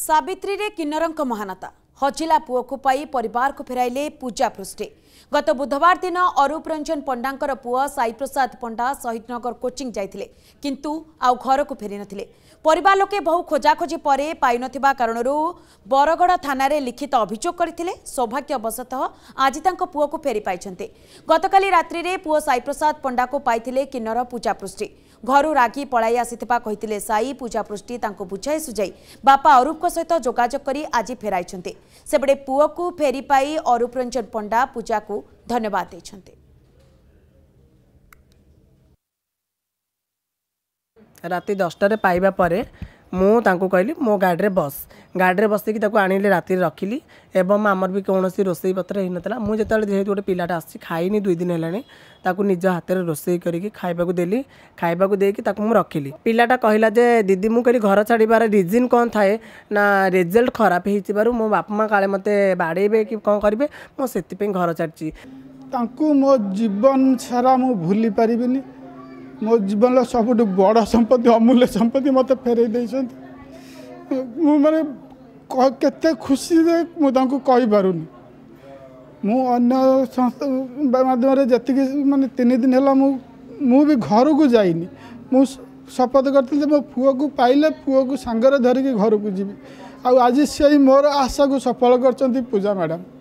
ସାବିତ୍ରୀରେ କିନ୍ନରଙ୍କ ମହାନତା हजिला हजला परिवार को फेराइले पूजा पृष्ठ गत बुधबार दिन अरूप रञ्जन पण्डा पुव सही प्रसाद पण्डा शहीदनगर कोचिङ घर को फेरि नथिले परिवार लोके बहु खोजाखोजी नथिबा कारण बरगड रे लिखित अभियोग गरिवश आज तुवको फेरी पाँच गतकाली रे पुओ सई प्रसाद को पाँचले किनर पूजा पृष्ठ रागी रागि पढाइ कहितिले साई पूजा पृष्ठ बुझाइसुझाई बापा को सहित करी आज फेराइ सेपटे पुओ को फेरी पाई अरूप रंजन पंडा पूजा को धन्यवाद देखते राति दसटा पाइबापर ମୁଁ ତାଙ୍କୁ କହିଲି ମୋ ଗାଡ଼ିରେ ବସ୍ ଗାଡ଼ିରେ ବସିକି ତାକୁ ଆଣିଲି ରାତିରେ ରଖିଲି ଏବଂ ଆମର ବି କୌଣସି ରୋଷେଇ ପତ୍ର ହେଇନଥିଲା ମୁଁ ଯେତେବେଳେ ଯେହେତୁ ଗୋଟେ ପିଲାଟା ଆସିଛି ଖାଇନି ଦୁଇ ଦିନ ହେଲାଣି ତାକୁ ନିଜ ହାତରେ ରୋଷେଇ କରିକି ଖାଇବାକୁ ଦେଲି ଖାଇବାକୁ ଦେଇକି ତାକୁ ମୁଁ ରଖିଲି ପିଲାଟା କହିଲା ଯେ ଦିଦି ମୁଁ କହିଲି ଘର ଛାଡ଼ିବାର ରିଜିନ୍ କ'ଣ ଥାଏ ନା ରେଜଲ୍ଟ ଖରାପ ହେଇଥିବାରୁ ମୋ ବାପା ମା' କାଳେ ମୋତେ ବାଡ଼େଇବେ କି କ'ଣ କରିବେ ମୁଁ ସେଥିପାଇଁ ଘର ଛାଡ଼ିଛି ତାଙ୍କୁ ମୋ ଜୀବନ ସାରା ମୁଁ ଭୁଲି ପାରିବିନି ମୋ ଜୀବନର ସବୁଠୁ ବଡ଼ ସମ୍ପତ୍ତି ଅମୂଲ୍ୟ ସମ୍ପତ୍ତି ମୋତେ ଫେରାଇ ଦେଇଛନ୍ତି ମୁଁ ମାନେ କେତେ ଖୁସିରେ ମୁଁ ତାଙ୍କୁ କହିପାରୁନି ମୁଁ ଅନ୍ୟ ସଂସ୍ଥା ମାଧ୍ୟମରେ ଯେତିକି ମାନେ ତିନି ଦିନ ହେଲା ମୁଁ ମୁଁ ବି ଘରକୁ ଯାଇନି ମୁଁ ଶପଥ କରିଥିଲି ଯେ ମୋ ପୁଅକୁ ପାଇଲେ ପୁଅକୁ ସାଙ୍ଗରେ ଧରିକି ଘରକୁ ଯିବି ଆଉ ଆଜି ସେଇ ମୋର ଆଶାକୁ ସଫଳ କରିଛନ୍ତି ପୂଜା ମ୍ୟାଡ଼ାମ୍